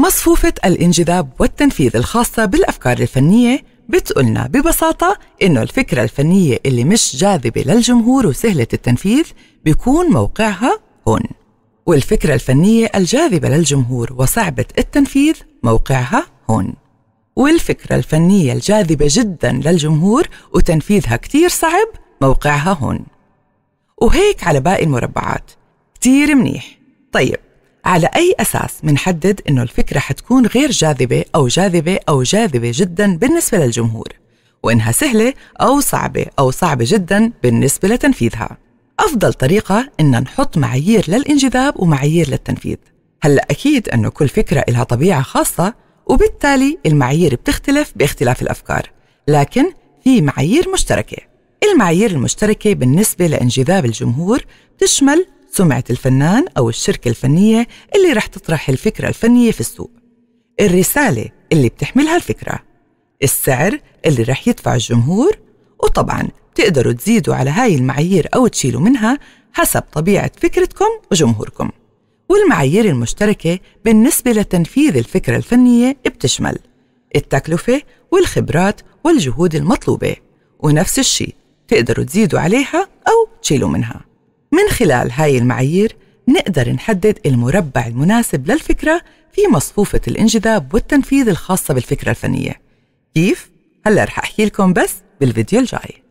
مصفوفة الانجذاب والتنفيذ الخاصة بالأفكار الفنية بتقولنا ببساطة إنه الفكرة الفنية اللي مش جاذبة للجمهور وسهلة التنفيذ بيكون موقعها هون والفكرة الفنية الجاذبة للجمهور وصعبة التنفيذ موقعها هون والفكرة الفنية الجاذبة جدا للجمهور وتنفيذها كتير صعب موقعها هون وهيك على باقي المربعات كتير منيح طيب على أي أساس منحدد إنه الفكرة حتكون غير جاذبة أو جاذبة أو جاذبة جدا بالنسبة للجمهور وإنها سهلة أو صعبة أو صعبة جدا بالنسبة لتنفيذها أفضل طريقة إن نحط معايير للإنجذاب ومعايير للتنفيذ هلأ أكيد أنه كل فكرة لها طبيعة خاصة وبالتالي المعايير بتختلف باختلاف الأفكار لكن في معايير مشتركة المعايير المشتركة بالنسبة لإنجذاب الجمهور تشمل سمعة الفنان أو الشركة الفنية اللي رح تطرح الفكرة الفنية في السوق الرسالة اللي بتحملها الفكرة السعر اللي رح يدفع الجمهور وطبعا بتقدروا تزيدوا على هاي المعايير أو تشيلوا منها حسب طبيعة فكرتكم وجمهوركم والمعايير المشتركة بالنسبة لتنفيذ الفكرة الفنية بتشمل التكلفة والخبرات والجهود المطلوبة ونفس الشيء تقدروا تزيدوا عليها أو تشيلوا منها من خلال هاي المعايير نقدر نحدد المربع المناسب للفكرة في مصفوفة الانجذاب والتنفيذ الخاصة بالفكرة الفنية كيف؟ هلأ رح أحكي لكم بس بالفيديو الجاي